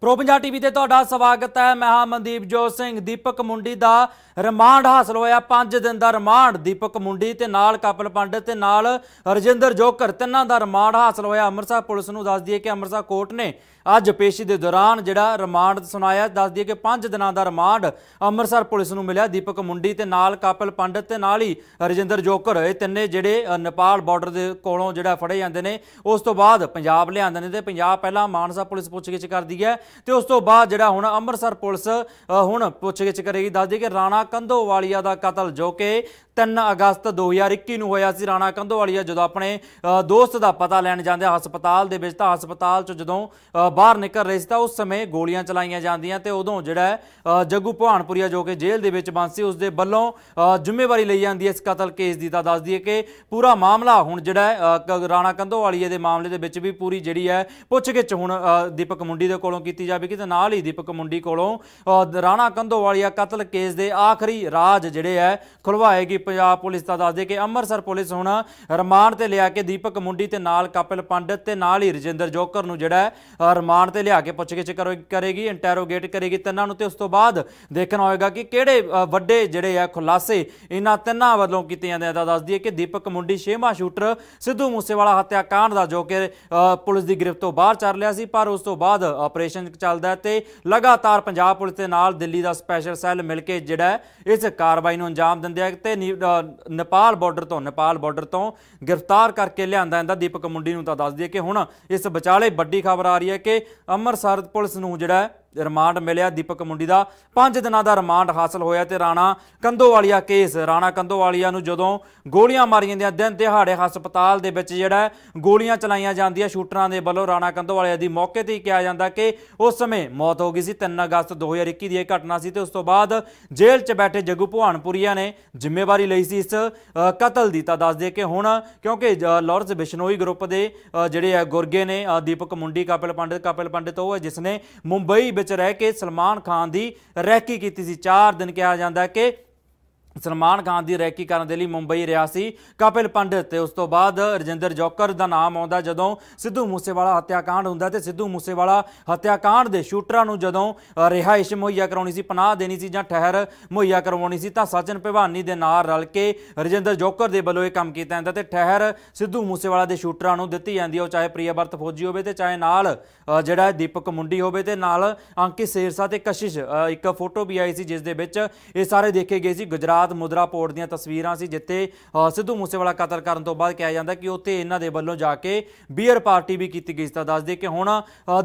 pro Punjab TV ਤੇ ਤੁਹਾਡਾ ਸਵਾਗਤ ਹੈ ਮੈਂ ਹਾਂ ਮਨਦੀਪ ਜੋਤ ਸਿੰਘ ਦੀਪਕ ਮੁੰਡੀ ਦਾ ਰਿਮਾਂਡ ਹਾਸਲ ਹੋਇਆ 5 ਦਿਨ ਦਾ ਰਿਮਾਂਡ ਦੀਪਕ ਮੁੰਡੀ ਤੇ ਨਾਲ ਕਪਲ ਪੰਡਤ ਤੇ ਨਾਲ ਰਜਿੰਦਰ ਜੋਕਰ ਤਿੰਨਾਂ ਦਾ ਰਿਮਾਂਡ ਹਾਸਲ ਹੋਇਆ ਅੰਮ੍ਰਿਤਸਰ ਪੁਲਿਸ ਨੂੰ ਦੱਸ ਦਈਏ ਕਿ ਅੰਮ੍ਰਿਤਸਰ ਕੋਰਟ ਨੇ ਅੱਜ ਪੇਸ਼ੀ ਦੇ ਦੌਰਾਨ ਜਿਹੜਾ ਰਿਮਾਂਡ ਸੁਣਾਇਆ ਦੱਸ ਦਈਏ ਕਿ 5 ਦਿਨਾਂ ਦਾ ਰਿਮਾਂਡ ਅੰਮ੍ਰਿਤਸਰ ਪੁਲਿਸ ਨੂੰ ਮਿਲਿਆ ਦੀਪਕ ਮੁੰਡੀ ਤੇ ਨਾਲ ਕਪਲ ਪੰਡਤ ਤੇ ਨਾਲ ਹੀ ਰਜਿੰਦਰ ਜੋਕਰ ਇਹ ਤਿੰਨੇ ਜਿਹੜੇ ਨੇਪਾਲ ਬਾਰਡਰ ਦੇ ਕੋਲੋਂ ਜਿਹੜਾ ਫੜੇ ਜਾਂਦੇ ਨੇ ਉਸ ਤੋਂ ਬਾਅਦ ਪੰਜਾਬ ਲਿਆਂਦੇ ਨੇ ਤੇ ਪੰਜਾਬ ਪਹਿਲਾਂ ਮਾਨਸਾ ਪੁਲਿਸ ਪੁੱਛਗਿੱਛ ਕਰਦੀ ਹੈ ਤੇ ਉਸ ਤੋਂ ਬਾਅਦ ਜਿਹੜਾ ਹੁਣ ਅੰਮ੍ਰਿਤਸਰ ਪੁਲਿਸ ਹੁਣ ਪੁੱਛਗਿੱਛ ਕਰੇਗੀ ਦੱਸ ਦਈਏ ਕਿ ਰਾਣਾ ਕੰਦੋਵਾਲੀਆ ਦਾ ਕਤਲ ਜੋ ਕਿ 3 ਅਗਸਤ 2021 ਨੂੰ ਹੋਇਆ ਸੀ ਰਾਣਾ ਕੰਦੋਵਾਲੀਆ ਜਦੋਂ ਆਪਣੇ ਦੋਸਤ ਦਾ ਪਤਾ ਲੈਣ ਜਾਂਦੇ ਹਸਪਤਾਲ ਦੇ ਵਿੱਚ ਤਾਂ ਹਸਪਤਾਲ ਚ ਜਦੋਂ ਬਾਹਰ ਨਿਕਲ ਰਹੇ ਸੀ ਤਾਂ ਉਸ ਸਮੇਂ ਗੋਲੀਆਂ ਚਲਾਈਆਂ ਜਾਂਦੀਆਂ ਤੇ ਉਦੋਂ ਜਿਹੜਾ ਜੱਗੂ ਭਵਾਨਪੁਰੀਆ ਜੋ ਕਿ ਜੇਲ੍ਹ ਦੇ ਵਿੱਚ ਬੰਦ ਸੀ ਉਸ ਦੇ ਵੱਲੋਂ ਜ਼ਿੰਮੇਵਾਰੀ ਲਈ ਜਾਂਦੀ ਹੈ ਇਸ ਕਤਲ ਕੇਸ ਦੀ ਤਾਂ ਦੱਸ ਦਈਏ ਕਿ ਪੂਰਾ ਮਾਮਲਾ ਹੁਣ ਜਿਹੜਾ ਰਾਣਾ ਕੰਦੋਵਾਲੀਆ ਦੇ ਮਾਮਲੇ ਦੇ ਵਿੱਚ ਵੀ ਪੂਰੀ ਜਿਹੜੀ ਹੈ ਪੁੱਛਗਿੱਛ ਹੁਣ ਦੀਪਕ ਮੁੰਡੀ ਦੇ ਕੋਲੋਂ ਕੀਤੀ ਜਾਵੇਗੀ ਤੇ ਨਾਲ ਹੀ ਦੀਪਕ ਮੁੰਡੀ ਕੋਲੋਂ ਰਾਣਾ ਕੰਦੋਵਾਲੀਆ ਕਤਲ ਕੇਸ ਦੇ ਆ ਆਖਰੀ ਰਾਜ ਜਿਹੜੇ ਹੈ ਖੁਲਵਾਏਗੀ ਪੰਜਾਬ ਪੁਲਿਸ ਦਾ ਦੱਸ ਦੇ ਕਿ ਅੰਮ੍ਰਿਤਸਰ ਪੁਲਿਸ ਹੁਣ ਰਮਾਨ ਤੇ ਲਿਆ ਕੇ ਦੀਪਕ ਮੁੰਡੀ ਤੇ ਨਾਲ ਕਪਿਲ ਪੰਡਤ ਤੇ ਨਾਲ ਹੀ ਰਜਿੰਦਰ ਜੋਕਰ ਨੂੰ ਜਿਹੜਾ ਰਮਾਨ ਤੇ ਲਿਆ ਕੇ ਪੁੱਛਗਿੱਛ ਕਰੇਗੀ ਇੰਟਰੋਗੇਟ ਕਰੇਗੀ ਤਿੰਨਾਂ ਨੂੰ ਤੇ ਉਸ ਤੋਂ ਬਾਅਦ ਦੇਖਣਾ ਹੋਏਗਾ ਕਿ ਕਿਹੜੇ ਵੱਡੇ ਜਿਹੜੇ ਆ ਖੁਲਾਸੇ ਇਹਨਾਂ ਤਿੰਨਾਂ ਵੱਲੋਂ ਕੀਤੇ ਜਾਂਦੇ ਆ ਦੱਸਦੀ ਹੈ ਕਿ ਦੀਪਕ ਮੁੰਡੀ ਛੇਵਾਂ ਸ਼ੂਟਰ ਸਿੱਧੂ ਮੂਸੇਵਾਲਾ ਹੱਤਿਆਕਾਂਡ ਦਾ ਜੋ ਕਿ ਪੁਲਿਸ ਦੀ ਗ੍ਰਿਫਤ ਤੋਂ ਬਾਹਰ ਚੱਲ ਰਿਹਾ ਸੀ ਪਰ ਉਸ ਤੋਂ ਬਾਅਦ ਆਪਰੇਸ਼ਨ ਚੱਲਦਾ ਤੇ ਲਗਾਤਾਰ ਪੰਜਾਬ ਪੁਲਿਸ ਦੇ ਨਾਲ ਦਿੱਲੀ ਦਾ ਸਪੈਸ਼ਲ ਸੈੱਲ ਮਿਲ ਕੇ ਜਿਹੜਾ ਇਸ ਕਾਰਵਾਈ ਨੂੰ ਅੰਜਾਮ ਦਿੰਦਿਆਂ ਤੇ ਨੇਪਾਲ ਬਾਰਡਰ ਤੋਂ ਨੇਪਾਲ ਬਾਰਡਰ ਤੋਂ ਗ੍ਰਿਫਤਾਰ ਕਰਕੇ ਲਿਆਂਦਾ ਜਾਂਦਾ ਦੀਪਕ ਮੁੰਡੀ ਨੂੰ ਤਾਂ ਦੱਸ ਦਈਏ ਕਿ ਹੁਣ ਇਸ ਵਿਚਾਲੇ ਵੱਡੀ ਖਬਰ ਆ ਰਹੀ ਹੈ ਕਿ ਅੰਮ੍ਰਿਤਸਰ ਪੁਲਿਸ ਨੂੰ ਜਿਹੜਾ ਰਿਮਾਂਡ ਮਿਲਿਆ ਦੀਪਕ ਮੁੰਡੀ ਦਾ 5 ਦਿਨਾਂ ਦਾ ਰਿਮਾਂਡ ਹਾਸਲ ਹੋਇਆ ਤੇ ਰਾਣਾ ਕੰਦੋਵਾਲੀਆ ਕੇਸ ਰਾਣਾ ਕੰਦੋਵਾਲੀਆ ਨੂੰ ਜਦੋਂ ਗੋਲੀਆਂ ਮਾਰੀਆਂ ਜਾਂਦੀਆਂ ਦਿਨ ਦਿਹਾੜੇ ਹਸਪਤਾਲ ਦੇ ਵਿੱਚ ਜਿਹੜਾ ਗੋਲੀਆਂ ਚਲਾਈਆਂ ਜਾਂਦੀਆਂ ਸ਼ੂਟਰਾਂ ਦੇ ਵੱਲੋਂ ਰਾਣਾ ਕੰਦੋਵਾਲੀਆ ਦੀ ਮੌਕੇ ਤੇ ਹੀ ਕਿਹਾ ਜਾਂਦਾ ਕਿ ਉਸ ਸਮੇਂ ਮੌਤ ਹੋ ਗਈ ਸੀ 3 ਅਗਸਤ 2021 ਦੀ ਇਹ ਘਟਨਾ ਸੀ ਤੇ ਉਸ ਤੋਂ ਬਾਅਦ ਜੇਲ੍ਹ 'ਚ ਬੈਠੇ ਜੱਗੂ ਭਵਾਨਪੁਰੀਆ ਨੇ ਜ਼ਿੰਮੇਵਾਰੀ ਲਈ ਸੀ ਇਸ ਕਤਲ ਦੀ ਤਾਂ ਦੱਸ ਦੇ ਕਿ ਹੁਣ ਕਿਉਂਕਿ ਲਾਰਡਸ ਬਿਸ਼ਨੋਈ ਗਰੁੱਪ ਦੇ ਜਿਹੜੇ ਗੁਰਗੇ ਨੇ ਦੀਪਕ ਮੁੰਡੀ ਕਪਿਲ ਪੰਡਿਤ ਕਪਿਲ ਪੰਡਿਤ ਉਹ ਜਿਸ ਨੇ ਮੁੰਬਈ ਵਿੱਚ ਵਿੱਚ ਰਹਿ ਕੇ ਸਲਮਾਨ ਖਾਨ ਦੀ ਰੈਕੀ ਕੀਤੀ ਸੀ 4 ਦਿਨ ਕਿਹਾ ਜਾਂਦਾ ਕਿ ਸਨਮਾਨ ਖਾਨ ਦੀ ਰੈਕੀ ਕਰਨ ਦੇ ਲਈ ਮੁੰਬਈ ਰਿਹਾ ਸੀ ਕਪਿਲ ਪੰਡਿਤ ਤੇ ਉਸ ਤੋਂ ਬਾਅਦ ਰਜਿੰਦਰ ਜੋਕਰ ਦਾ ਨਾਮ ਆਉਂਦਾ ਜਦੋਂ ਸਿੱਧੂ ਮੂਸੇਵਾਲਾ ਹੱਤਿਆਕਾਂਡ ਹੁੰਦਾ ਤੇ ਸਿੱਧੂ ਮੂਸੇਵਾਲਾ ਹੱਤਿਆਕਾਂਡ ਦੇ ਸ਼ੂਟਰਾਂ ਨੂੰ ਜਦੋਂ ਰਿਹਾਇਸ਼ ਮੁਹੱਈਆ ਕਰਾਉਣੀ ਸੀ ਪਨਾਹ ਦੇਣੀ ਸੀ ਜਾਂ ਠਹਿਰ ਮੁਹੱਈਆ ਕਰਵਾਉਣੀ ਸੀ ਤਾਂ ਸਚਨ ਭਵਾਨੀ ਦੇ ਨਾਲ ਰਲ ਕੇ ਰਜਿੰਦਰ ਜੋਕਰ ਦੇ ਵੱਲੋਂ ਇਹ ਕੰਮ ਕੀਤਾ ਜਾਂਦਾ ਤੇ ਠਹਿਰ ਸਿੱਧੂ ਮੂਸੇਵਾਲਾ ਦੇ ਸ਼ੂਟਰਾਂ ਨੂੰ ਦਿੱਤੀ ਜਾਂਦੀ ਹੈ ਉਹ ਚਾਹੇ ਵਰਤ ਫੌਜੀ ਹੋਵੇ ਤੇ ਚਾਹੇ ਨਾਲ ਜਿਹੜਾ ਦੀਪਕ ਮੁੰਡੀ ਹੋਵੇ ਤੇ ਨਾਲ ਅੰਕਿਤ ਸੇਰਸਾ ਤੇ ਕਸ਼ਿਸ਼ ਇੱਕ ਫੋਟੋ ਵੀ ਆਈ ਸੀ ਜਿਸ ਦੇ ਵਿੱਚ ਇਹ ਸਾਰੇ ਦੇਖੇ ਗਏ ਸੀ ਗੁਜਰਾਤ ਬਾਅਦ ਮੁਦਰਾ ਪੋਰਟ ਦੀਆਂ ਤਸਵੀਰਾਂ ਸੀ ਜਿੱਥੇ ਸਿੱਧੂ ਮੂਸੇਵਾਲਾ ਕਤਲ ਕਰਨ ਤੋਂ ਬਾਅਦ ਕਿਹਾ ਜਾਂਦਾ ਕਿ ਉੱਥੇ ਇਹਨਾਂ ਦੇ ਵੱਲੋਂ ਜਾ ਕੇ ਬੀਅਰ ਪਾਰਟੀ ਵੀ ਕੀਤੀ ਗਈ ਸੀ ਤਾਂ ਦੱਸਦੇ ਕਿ ਹੁਣ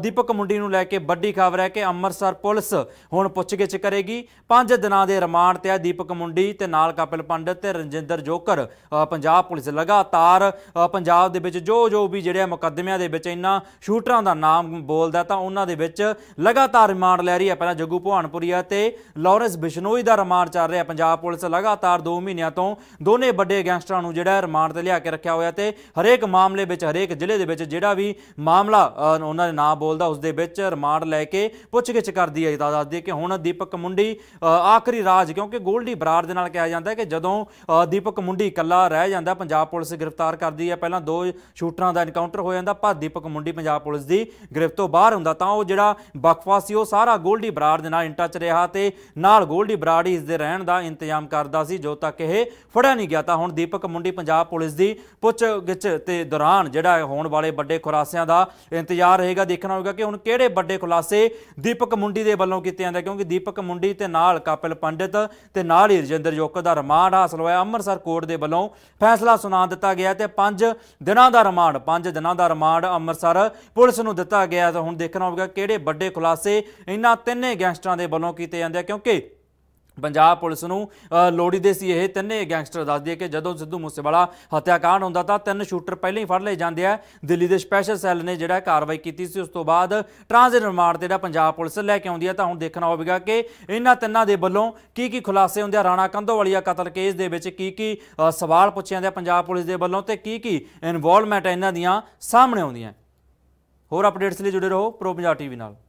ਦੀਪਕ ਮੁੰਡੀ ਨੂੰ ਲੈ ਕੇ ਵੱਡੀ ਖਬਰ ਹੈ ਕਿ ਅੰਮ੍ਰਿਤਸਰ ਪੁਲਿਸ ਹੁਣ ਪੁੱਛਗਿੱਛ ਕਰੇਗੀ 5 ਦਿਨਾਂ ਦੇ ਰਿਮਾਂਡ ਤੇ ਆ ਦੀਪਕ ਮੁੰਡੀ ਤੇ ਨਾਲ ਕਪਿਲ ਪੰਡਤ ਤੇ ਰਣਜਿੰਦਰ ਜੋਕਰ ਪੰਜਾਬ ਪੁਲਿਸ ਲਗਾਤਾਰ ਪੰਜਾਬ ਦੇ ਵਿੱਚ ਜੋ ਜੋ ਵੀ ਜਿਹੜੇ ਮੁਕੱਦਮਿਆਂ ਦੇ ਵਿੱਚ ਇਹਨਾਂ ਸ਼ੂਟਰਾਂ ਦਾ ਨਾਮ ਬੋਲਦਾ ਤਾਂ ਉਹਨਾਂ ਦੇ ਵਿੱਚ ਲਗਾਤਾਰ ਰਿਮਾਂਡ ਲੈ ਰਹੀ ਹੈ ਪਹਿਲਾਂ ਜੱਗੂ ਭਵਾਨਪੁਰੀਆ ਤੇ ਲਾਰੈਂਸ ਬਿਸ਼ਨੋਈ ਦਾ ਰਿਮਾਂਡ ਚੱਲ ਰਿਹਾ ਪੰਜਾਬ ਪੁਲਿਸ ਪੁਲਿਸ ਲਗਾਤਾਰ 2 ਮਹੀਨਿਆਂ ਤੋਂ ਦੋਨੇ ਵੱਡੇ ਗੈਂਗਸਟਰਾਂ ਨੂੰ ਜਿਹੜਾ ਰਿਮਾਂਡ ਤੇ ਲਿਆ ਕੇ ਰੱਖਿਆ ਹੋਇਆ ਤੇ ਹਰੇਕ ਮਾਮਲੇ ਵਿੱਚ ਹਰੇਕ ਜ਼ਿਲ੍ਹੇ ਦੇ ਵਿੱਚ ਜਿਹੜਾ ਵੀ ਮਾਮਲਾ ਉਹਨਾਂ ਦੇ ਨਾਂ ਬੋਲਦਾ ਉਸ ਦੇ ਵਿੱਚ ਰਿਮਾਂਡ ਲੈ ਕੇ ਪੁੱਛਗਿੱਛ ਕਰਦੀ ਹੈ ਜਿੱਦਾਂ ਦੱਸਦੀ ਹੈ ਕਿ ਹੁਣ ਦੀਪਕ ਮੁੰਡੀ ਆਖਰੀ ਰਾਜ ਕਿਉਂਕਿ ਗੋਲਡੀ ਬਰਾੜ ਦੇ ਨਾਲ ਕਿਹਾ ਜਾਂਦਾ ਹੈ ਕਿ ਜਦੋਂ ਦੀਪਕ ਮੁੰਡੀ ਇਕੱਲਾ ਰਹਿ ਜਾਂਦਾ ਪੰਜਾਬ ਪੁਲਿਸ ਗ੍ਰਿਫਤਾਰ ਕਰਦੀ ਹੈ ਪਹਿਲਾਂ ਦੋ ਸ਼ੂਟਰਾਂ ਦਾ ਐਨਕਾਊਂਟਰ ਹੋ ਜਾਂਦਾ ਪਰ ਦੀਪਕ ਮੁੰਡੀ ਪੰਜਾਬ ਪੁਲਿਸ ਦੀ ਗ੍ਰਿਫਤ ਤੋਂ ਬਾਹਰ ਹੁੰਦਾ ਤਾਂ ਉਹ ਜਿਹੜਾ ਵਕਫਾ ਸੀ ਉਹ ਸਾਰਾ ਗੋਲਡੀ ਬਰਾੜ ਦੇ ਨਾਲ ਇਨ ਟੱਚ ਰਿਹਾ ਤੇ ਨਾਲ ਗੋਲਡੀ ਬਰਾੜ ਹੀ ਇਸ ਦੇ ਰਹਿਣ ਦਾ ਇੰਤਜ਼ਾਮ ਕਰਦਾ ਸੀ ਜੋ ਤੱਕ ਇਹ ਫੜਿਆ ਨਹੀਂ ਗਿਆ ਤਾਂ ਹੁਣ ਦੀਪਕ ਮੁੰਡੀ ਪੰਜਾਬ ਪੁਲਿਸ ਦੀ ਪੁੱਛਗਿੱਛ ਤੇ ਦੌਰਾਨ ਜਿਹੜਾ ਹੋਣ ਵਾਲੇ ਵੱਡੇ ਖੁਲਾਸਿਆਂ ਦਾ ਇੰਤਜ਼ਾਰ ਰਹੇਗਾ ਦੇਖਣਾ ਹੋਵੇਗਾ ਕਿ ਹੁਣ ਕਿਹੜੇ ਵੱਡੇ ਖੁਲਾਸੇ ਦੀਪਕ ਮੁੰਡੀ ਦੇ ਵੱਲੋਂ ਕੀਤੇ ਜਾਂਦੇ ਕਿਉਂਕਿ ਦੀਪਕ ਮੁੰਡੀ ਤੇ ਨਾਲ ਕਪਿਲ ਪੰਡਿਤ ਤੇ ਨਾਲ ਹੀ ਰਜਿੰਦਰ ਜੋਕਰ ਦਾ ਰਿਮਾਂਡ ਹਾਸਲ ਹੋਇਆ ਅੰਮ੍ਰਿਤਸਰ ਕੋਰਟ ਦੇ ਵੱਲੋਂ ਫੈਸਲਾ ਸੁਣਾ ਦਿੱਤਾ ਗਿਆ ਤੇ 5 ਦਿਨਾਂ ਦਾ ਰਿਮਾਂਡ 5 ਦਿਨਾਂ ਦਾ ਰਿਮਾਂਡ ਅੰਮ੍ਰਿਤਸਰ ਪੁਲਿਸ ਨੂੰ ਦਿੱਤਾ ਗਿਆ ਤਾਂ ਹੁਣ ਦੇਖਣਾ ਹੋਵੇਗਾ ਕਿਹੜੇ ਵੱਡੇ ਖੁਲਾਸੇ ਇਹਨਾਂ ਤਿੰਨੇ ਗੈਂਗਸਟਰਾਂ ਦੇ ਵੱਲੋਂ ਕੀਤੇ ਜਾਂਦੇ ਕਿਉਂਕਿ ਪੰਜਾਬ ਪੁਲਿਸ ਨੂੰ ਲੋੜੀਦੇ ਸੀ ਇਹ ਤਿੰਨੇ ਗੈਂਗਸਟਰ ਦੱਸਦੀ ਹੈ ਕਿ ਜਦੋਂ ਸਿੱਧੂ ਮੂਸੇਵਾਲਾ ਹੱਤਿਆਕਾਂਡ ਹੁੰਦਾ ਤਾਂ ਤਿੰਨ ਸ਼ੂਟਰ ਪਹਿਲਾਂ ਹੀ ਫੜ ਲਏ ਜਾਂਦੇ ਆ ਦਿੱਲੀ ਦੇ ਸਪੈਸ਼ਲ ਸੈੱਲ ਨੇ ਜਿਹੜਾ ਕਾਰਵਾਈ ਕੀਤੀ ਸੀ ਉਸ ਤੋਂ ਬਾਅਦ ਟ੍ਰਾਂਜ਼ਿਟ ਰਿਮਾਂਡ ਤੇ ਜਿਹੜਾ ਪੰਜਾਬ ਪੁਲਿਸ ਲੈ ਕੇ ਆਉਂਦੀ ਹੈ ਤਾਂ ਹੁਣ ਦੇਖਣਾ ਹੋਵੇਗਾ ਕਿ ਇਹਨਾਂ ਤਿੰਨਾਂ ਦੇ ਵੱਲੋਂ ਕੀ ਕੀ ਖੁਲਾਸੇ ਹੁੰਦੇ ਆ ਰਾਣਾ ਕੰਧੋਵਾਲੀਆ ਕਤਲ ਕੇਸ ਦੇ ਵਿੱਚ ਕੀ ਕੀ ਸਵਾਲ ਪੁੱਛੇ ਜਾਂਦੇ ਆ ਪੰਜਾਬ ਪੁਲਿਸ ਦੇ ਵੱਲੋਂ ਤੇ ਕੀ ਕੀ ਇਨਵੋਲਵਮੈਂਟ ਇਹਨਾਂ ਦੀਆਂ ਸਾਹਮਣੇ ਆਉਂਦੀਆਂ ਹੋਰ ਅਪਡੇਟਸ ਲਈ ਜੁੜੇ ਰਹੋ ਪ੍ਰੋ ਪੰਜਾਬ ਟੀਵੀ ਨਾਲ